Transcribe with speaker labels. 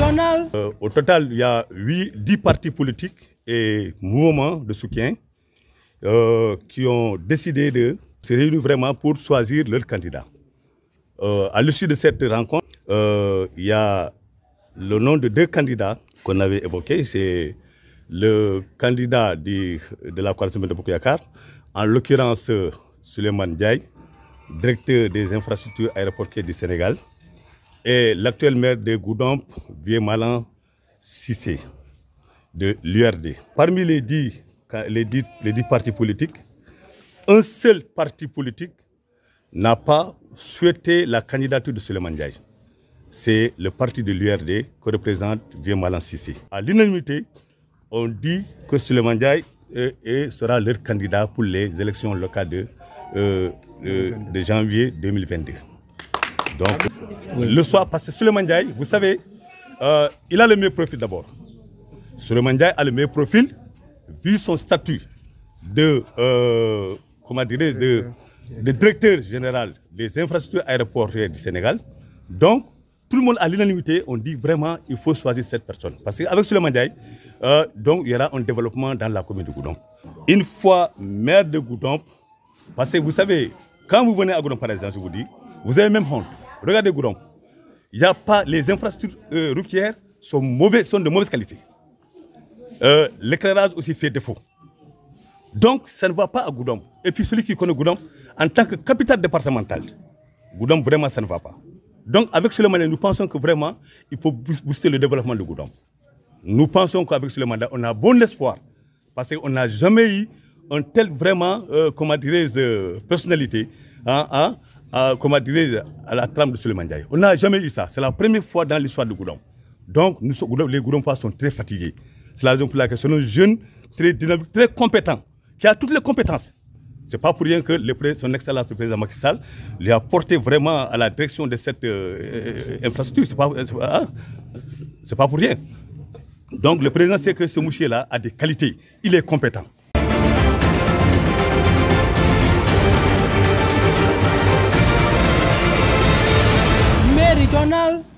Speaker 1: Euh, au total, il y a 8, 10 partis politiques et mouvements de soutien euh, qui ont décidé de se réunir vraiment pour choisir leur candidat. Euh, à l'issue de cette rencontre, il y a le nom de deux candidats qu'on avait évoqués. C'est le candidat de la coalition de Bokuyakar, en l'occurrence Suleiman Diaye, directeur des infrastructures aéroportuaires du Sénégal, et l'actuel maire de Goudamp, Vieux Malan Sissé, de l'URD. Parmi les dix, les, partis politiques, un seul parti politique n'a pas souhaité la candidature de Suleiman C'est le parti de l'URD que représente Vieux Malan Sissé. À l'unanimité, on dit que Suleiman sera leur candidat pour les élections locales de euh, janvier 2022. Donc, le soir, parce que Suleiman vous savez, euh, il a le meilleur profil d'abord. Suleiman Ndiaye a le meilleur profil, vu son statut de, euh, comment dire, de, directeur général des infrastructures aéroportuaires du Sénégal. Donc, tout le monde à l'unanimité, on dit vraiment il faut choisir cette personne. Parce qu'avec Suleiman Diaye, euh, donc, il y aura un développement dans la commune de Goudon. Une fois maire de Goudon, parce que vous savez, quand vous venez à Goudon, par exemple, je vous dis, vous avez même honte. Regardez Gouron. a pas, les infrastructures euh, routières sont, mauvais, sont de mauvaise qualité. Euh, l'éclairage aussi fait défaut. Donc, ça ne va pas à Goudom. Et puis, celui qui connaît Goudom, en tant que capitale départementale, Goudom, vraiment, ça ne va pas. Donc, avec ce mandat, nous pensons que vraiment, il faut booster le développement de Goudom. Nous pensons qu'avec ce mandat, on a bon espoir. Parce qu'on n'a jamais eu un tel, vraiment, euh, comment dirais personnalité hein, hein à, euh, comment à la trame de Suleiman Diaye. On n'a jamais eu ça. C'est la première fois dans l'histoire de Goudon. Donc, nous, les pas sont très fatigués. C'est la raison pour laquelle sont un jeunes très dynamiques, très compétents, qui a toutes les compétences. C'est pas pour rien que le, son excellence le président Macky Sall lui a porté vraiment à la direction de cette euh, euh, infrastructure. C'est pas, pas, hein? pas pour rien. Donc, le président sait que ce monsieur là a des qualités. Il est compétent. regional